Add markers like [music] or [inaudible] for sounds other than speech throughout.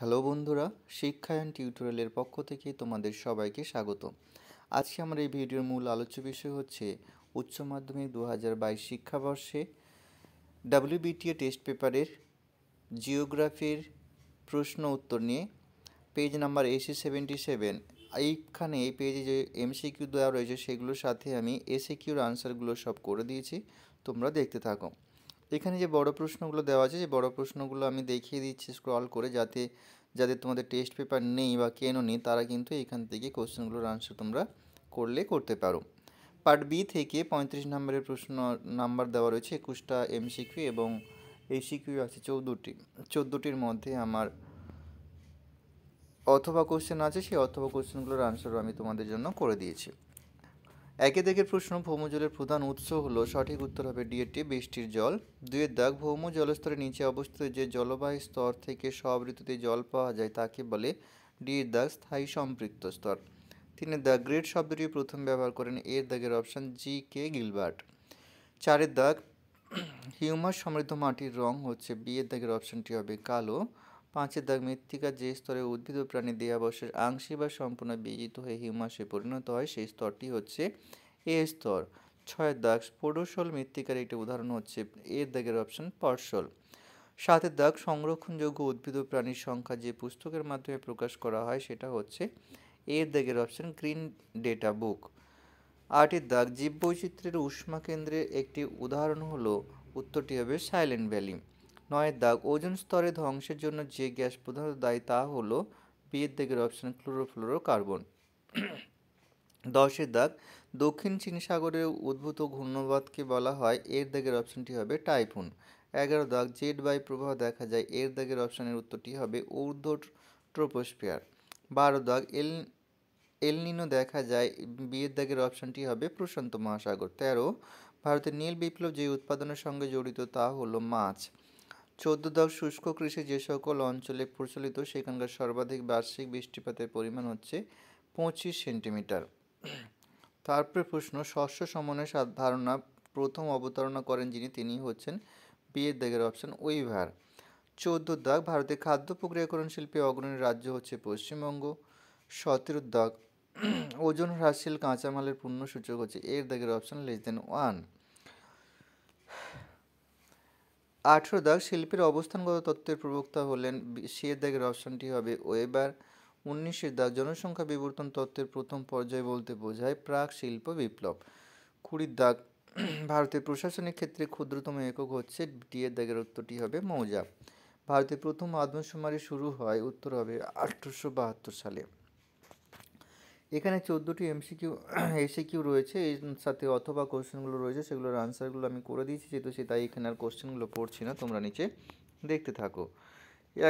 hello বন্ধুরা শিক্ষায়ন টিউটোরিয়ালের পক্ষ থেকে তোমাদের সবাইকে স্বাগত আজকে আমার এই ভিডিওর মূল আলোচ্য বিষয় হচ্ছে উচ্চ মাধ্যমিক দু হাজার বাইশ শিক্ষাবর্ষে ডাব্লিউবিটিএ টেস্ট পেপারের জিওগ্রাফির প্রশ্ন উত্তর নিয়ে পেজ নাম্বার এসি সেভেন্টি সেভেন এইখানে এই পেজে যে এমসিকিউ দেওয়া রয়েছে সেগুলোর সাথে আমি এসিকিউর আনসারগুলো সব করে দিয়েছি তোমরা দেখতে থাকো এখানে যে বড় প্রশ্নগুলো দেওয়া আছে যে বড় প্রশ্নগুলো আমি দেখিয়ে দিচ্ছি স্ক্রল করে যাতে যাদের তোমাদের টেস্ট পেপার নেই বা কেন নেই তারা কিন্তু এখান থেকে কোশ্চেনগুলোর আনসার তোমরা করলে করতে পারো পার্ট বি থেকে পঁয়ত্রিশ নম্বরের প্রশ্ন নাম্বার দেওয়া রয়েছে একুশটা সিকিউ এবং এসিকিউ আছে চৌদ্দটি চৌদ্দটির মধ্যে আমার অথবা কোশ্চেন আছে সেই অথবা কোশ্চেনগুলোর আনসারও আমি তোমাদের জন্য করে দিয়েছি একে দেখে প্রশ্ন ভৌমজলের প্রধান উৎস হলো সঠিক উত্তর হবে ডিএটি বৃষ্টির জল দুয়ের দাগ ভৌম জলস্তরের নিচে অবস্থিত যে জলবায়ু স্তর থেকে সব ঋতুতে জল পাওয়া যায় তাকে বলে ডিয়ের দাগ স্থায়ী সম্পৃক্ত স্তর তিনি দাগ গ্রেট শব্দটি প্রথম ব্যবহার করেন এর দাগের অপশান জি কে গিলবার্ট চারের দাগ হিউমাস সমৃদ্ধ মাটির রং হচ্ছে বিয়ের দাগের অপশানটি হবে কালো পাঁচের দাগ মৃত্তিকা যে স্তরে উদ্ভিদ ও প্রাণী দেহাবশের আংশিক বা সম্পূর্ণ বিজিত হয়ে হিমাশে পরিণত হয় সেই স্তরটি হচ্ছে এ স্তর ছয়ের দাগ স্পোডোসল মৃত্তিকার একটি উদাহরণ হচ্ছে এ দাগের অপশন পর্সল সাতের দাগ সংরক্ষণযোগ্য উদ্ভিদ ও প্রাণীর সংখ্যা যে পুস্তকের মাধ্যমে প্রকাশ করা হয় সেটা হচ্ছে এর দাগের অপশন গ্রিন ডেটা বুক আটের দাগ জীববৈচিত্র্যের উষ্মা কেন্দ্রের একটি উদাহরণ হলো উত্তরটি হবে সাইলেন্ট ভ্যালি নয়ের দাগ ওজন স্তরে ধ্বংসের জন্য যে গ্যাস প্রধানত দায়ী তা হলো বিয়ের দাগের অপশন ক্লোরোফ্লোরোকার্বন দশের দাগ দক্ষিণ চীন সাগরে উদ্ভূত ঘূর্ণবাদকে বলা হয় এর দাগের অপশনটি হবে টাইফুন এগারো দাগ জেড বাই প্রবাহ দেখা যায় এর দাগের অপশনের উত্তরটি হবে ঊর্ধ্ব ট্রোপোস্ফিয়ার বারো দাগ এল এলনিনো দেখা যায় বিয়ের দাগের অপশনটি হবে প্রশান্ত মহাসাগর তেরো ভারতের নীল বিপ্লব যে উৎপাদনের সঙ্গে জড়িত তা হলো মাছ চোদ্দ দশ শুষ্ক কৃষি যে সকল অঞ্চলে প্রচলিত সেখানকার সর্বাধিক বার্ষিক বৃষ্টিপাতের পরিমাণ হচ্ছে পঁচিশ সেন্টিমিটার তারপরে প্রশ্ন শস্য সমন্বয় ধারণা প্রথম অবতারণা করেন যিনি তিনি হচ্ছেন বিয়ের দাগের অপশন ওইভার চোদ্দ দাগ ভারতের খাদ্য প্রক্রিয়াকরণ শিল্পে অগ্রণী রাজ্য হচ্ছে পশ্চিমবঙ্গ সতেরো দাগ ওজন হ্রাসশীল কাঁচামালের পূর্ণ সূচক হচ্ছে এর দাগের অপশন লেস দেন ওয়ান আঠেরো দাগ শিল্পীর অবস্থানগত তত্ত্বের প্রবক্তা হলেন বিশের দাগের অপশনটি হবে ওয়েবার উনিশের দাগ জনসংখ্যা বিবর্তন তত্ত্বের প্রথম পর্যায় বলতে বোঝায় প্রাক শিল্প বিপ্লব কুড়ির দাগ [clears throat] ভারতের প্রশাসনিক ক্ষেত্রে ক্ষুদ্রতম একক হচ্ছে ডিয়ের দাগের উত্তরটি হবে মৌজা ভারতের প্রথম আদমশুমারি শুরু হয় উত্তর হবে আঠেরোশো বাহাত্তর সালে এখানে চোদ্দোটি এমসিকিউ এসিকিউ [clears throat] রয়েছে এর সাথে অথবা কোশ্চেনগুলো রয়েছে সেগুলোর আনসারগুলো আমি করে দিয়েছি যেহেতু সে তাই এখানে আর কোশ্চেনগুলো পড়ছি না তোমরা নিচে দেখতে থাকো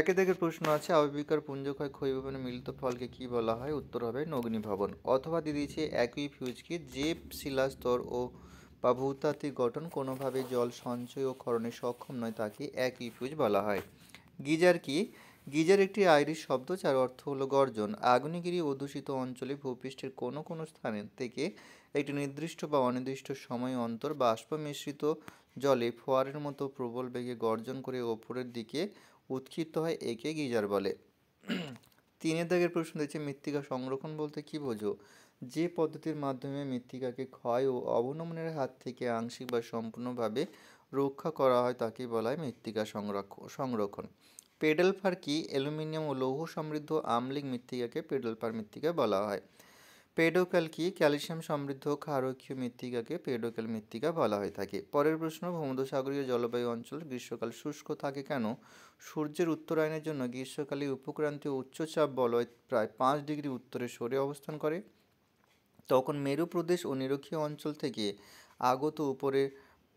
একে থেকে প্রশ্ন আছে আবিকার পুঞ্জক্ষয় ক্ষয়ভবনে মিলিত ফলকে কি বলা হয় উত্তর হবে নগ্নি ভবন অথবা দিয়ে দিয়েছে একই ফিউজকে যে শিলাস্তর ও বা ভূতাত্ত্বিক গঠন কোনোভাবে জল সঞ্চয় ও খরণে সক্ষম নয় তাকে একই ফিউজ বলা হয় গিজার কি গিজার একটি আইরিশ শব্দ যার অর্থ হলো গর্জন আগ্নেয়গিরি অধ্যুষিত অঞ্চলে ভূপৃষ্ঠের কোনো কোনো স্থানের থেকে একটি নির্দিষ্ট বা অনির্দিষ্ট সময় অন্তর বাষ্প মিশ্রিত জলে ফোয়ারের মতো প্রবল বেগে গর্জন করে ওপরের দিকে উৎক্ষিপ্ত হয় একে গিজার বলে তিনের দাগের প্রশ্ন দিয়েছে মৃত্তিকা সংরক্ষণ বলতে কি বোঝো যে পদ্ধতির মাধ্যমে মৃত্তিকাকে ক্ষয় ও অবনমনের হাত থেকে আংশিক বা সম্পূর্ণভাবে রক্ষা করা হয় তাকে বলা হয় মৃত্তিকা সংরক্ষ সংরক্ষণ পেডাল ফার কি অ্যালুমিনিয়াম ও লৌহ সমৃদ্ধ আমলিক মৃত্তিকাকে পেডাল ফার মৃত্তিকা বলা হয় পেডোকাল কি ক্যালসিয়াম সমৃদ্ধ ক্ষারকীয় মৃত্তিকাকে পেডোকাল মৃত্তিকা বলা হয়ে থাকে পরের প্রশ্ন ভূমধ্যসাগরীয় জলবায়ু অঞ্চল গ্রীষ্মকাল শুষ্ক থাকে কেন সূর্যের উত্তরায়ণের জন্য গ্রীষ্মকালে উপক্রান্তীয় উচ্চচাপ বলয় প্রায় পাঁচ ডিগ্রি উত্তরে সরে অবস্থান করে তখন মেরু প্রদেশ ও নিরক্ষীয় অঞ্চল থেকে আগত উপরে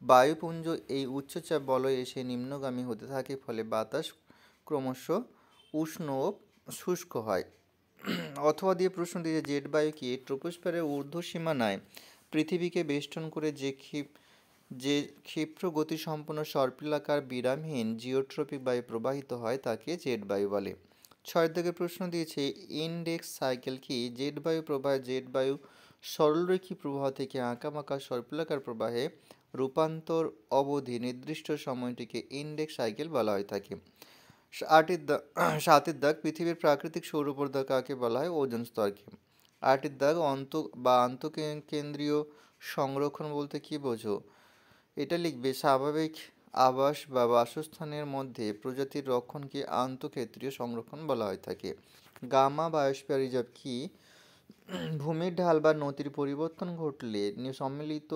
বায়ুপুঞ্জ এই উচ্চচাপ বলয় এসে নিম্নগামী হতে থাকে ফলে বাতাস ক্রমশ উষ্ণ ও শুষ্ক হয় অথবা দিয়ে প্রশ্ন দিয়ে জেট বায়ু কি ট্রোপোস্ফিয়ারের ঊর্ধ্ব সীমানায় পৃথিবীকে বেষ্টন করে যে ক্ষিপ যে ক্ষিপ্র গতিসম্পন্ন সর্পিলাকার বিরামহীন জিওট্রপিক বায়ু প্রবাহিত হয় তাকে জেট বায়ু বলে ছয় থেকে প্রশ্ন দিয়েছে ইনডেক্স সাইকেল কি জেট বায়ু প্রবাহ জেট বায়ু সরলরেখী প্রবাহ থেকে আঁকামাকা সর্পিলাকার প্রবাহে রূপান্তর অবধি নির্দিষ্ট সময়টিকে ইনডেক্স সাইকেল বলা হয়ে থাকে আটের দাগ [clears throat] সাতের দাগ পৃথিবীর প্রাকৃতিক সৌর পর্দা কাকে বলা হয় ওজন স্তরকে আটের দাগ অন্ত বা কেন্দ্রীয় সংরক্ষণ বলতে কি বোঝো এটা লিখবে স্বাভাবিক আবাস বা বাসস্থানের মধ্যে প্রজাতির রক্ষণকে আন্তঃক্ষেত্রীয় সংরক্ষণ বলা হয়ে থাকে গামা বায়োস্পিয়ার রিজার্ভ কি [clears throat] ভূমির ঢাল বা নদীর পরিবর্তন ঘটলে সম্মিলিত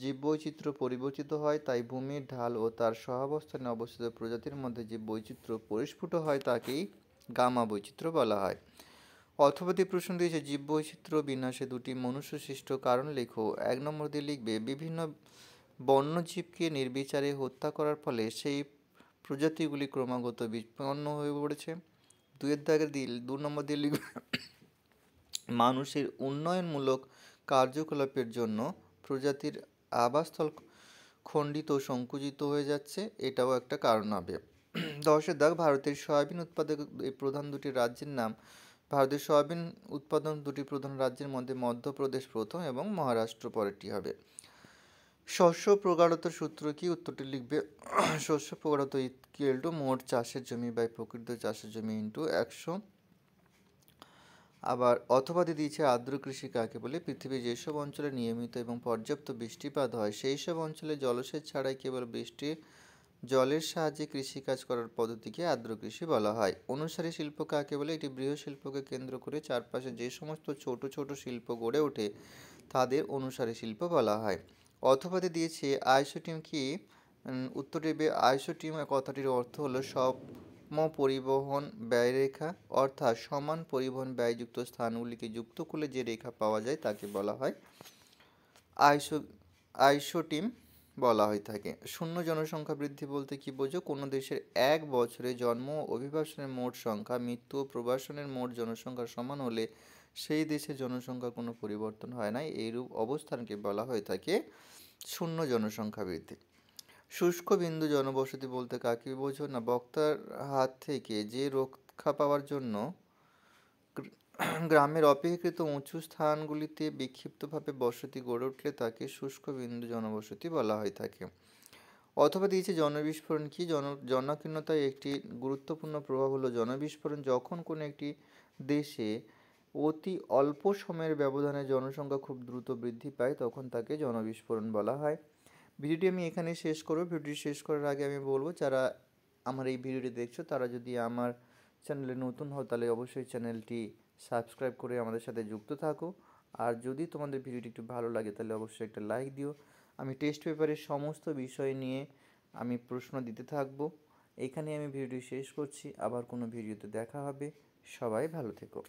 জীববৈচিত্র্য পরিবর্তিত হয় তাই ভূমির ঢাল ও তার সহাবস্থানে অবস্থিত প্রজাতির মধ্যে যে বৈচিত্র্য পরিস্ফুট হয় তাকেই গামা বৈচিত্র্য বলা হয় অর্থপতি প্রশ্ন দিয়েছে জীববৈচিত্র্য বিন্যাসে দুটি মনুষ্য সৃষ্ট কারণ লেখো এক নম্বর দিয়ে লিখবে বিভিন্ন বন্যজীবকে নির্বিচারে হত্যা করার ফলে সেই প্রজাতিগুলি ক্রমাগত বিপন্ন হয়ে পড়েছে দুয়ের দাগের দিল দু নম্বর দিয়ে লিখবে মানুষের উন্নয়নমূলক কার্যকলাপের জন্য প্রজাতির আবাসস্থল খণ্ডিত ও সংকুচিত হয়ে যাচ্ছে এটাও একটা কারণ হবে দশের দাগ ভারতের সয়াবিন উৎপাদক এই প্রধান দুটি রাজ্যের নাম ভারতের সয়াবিন উৎপাদন দুটি প্রধান রাজ্যের মধ্যে মধ্যপ্রদেশ প্রথম এবং মহারাষ্ট্র পরেরটি হবে শস্য প্রগাঢ়ত সূত্র কি উত্তরটি লিখবে শস্য প্রগাঢ়ত ইকুয়াল টু মোট চাষের জমি বা প্রকৃত চাষের জমি ইন্টু একশো আবার অথবা দিয়েছে আর্দ্র কৃষি কাকে বলে পৃথিবীর যেসব অঞ্চলে নিয়মিত এবং পর্যাপ্ত বৃষ্টিপাত হয় সেই সব অঞ্চলে জলসেচ ছাড়াই কেবল বৃষ্টির জলের সাহায্যে কৃষিকাজ করার পদ্ধতিকে আর্দ্র কৃষি বলা হয় অনুসারী শিল্প কাকে বলে এটি বৃহ শিল্পকে কেন্দ্র করে চারপাশে যে সমস্ত ছোট ছোট শিল্প গড়ে ওঠে তাদের অনুসারী শিল্প বলা হয় অথবাতে দিয়েছে আয়সটিম কি উত্তর দেবে আয়সটিম কথাটির অর্থ হলো সব যুগ্ম পরিবহন ব্যয় রেখা অর্থাৎ সমান পরিবহন ব্যয়যুক্ত স্থানগুলিকে যুক্ত করলে যে রেখা পাওয়া যায় তাকে বলা হয় আইসো আইসোটিম বলা হয়ে থাকে শূন্য জনসংখ্যা বৃদ্ধি বলতে কি বোঝো কোনো দেশের এক বছরে জন্ম ও অভিবাসনের মোট সংখ্যা মৃত্যু ও প্রবাসনের মোট জনসংখ্যার সমান হলে সেই দেশের জনসংখ্যা কোনো পরিবর্তন হয় না এইরূপ অবস্থানকে বলা হয়ে থাকে শূন্য জনসংখ্যা বৃদ্ধি শুষ্ক বিন্দু জনবসতি বলতে কাকে বোঝো না বক্তার হাত থেকে যে রক্ষা পাওয়ার জন্য [clears throat] গ্রামের অপেক্ষাকৃত উঁচু স্থানগুলিতে বিক্ষিপ্তভাবে বসতি গড়ে উঠলে তাকে শুষ্ক বিন্দু জনবসতি বলা হয়ে থাকে অথবা দিয়েছে জনবিস্ফোরণ কি জন জনাকীর্ণতার একটি গুরুত্বপূর্ণ প্রভাব হলো জনবিস্ফোরণ যখন কোনো একটি দেশে অতি অল্প সময়ের ব্যবধানে জনসংখ্যা খুব দ্রুত বৃদ্ধি পায় তখন তাকে জনবিস্ফোরণ বলা হয় ভিডিওটি আমি এখানে শেষ করব ভিডিওটি শেষ করার আগে আমি বলবো যারা আমার এই ভিডিওটি দেখছো তারা যদি আমার চ্যানেলে নতুন হও তাহলে অবশ্যই চ্যানেলটি সাবস্ক্রাইব করে আমাদের সাথে যুক্ত থাকো আর যদি তোমাদের ভিডিওটি একটু ভালো লাগে তাহলে অবশ্যই একটা লাইক দিও আমি টেস্ট পেপারের সমস্ত বিষয় নিয়ে আমি প্রশ্ন দিতে থাকব এখানে আমি ভিডিওটি শেষ করছি আবার কোনো ভিডিওতে দেখা হবে সবাই ভালো থেকো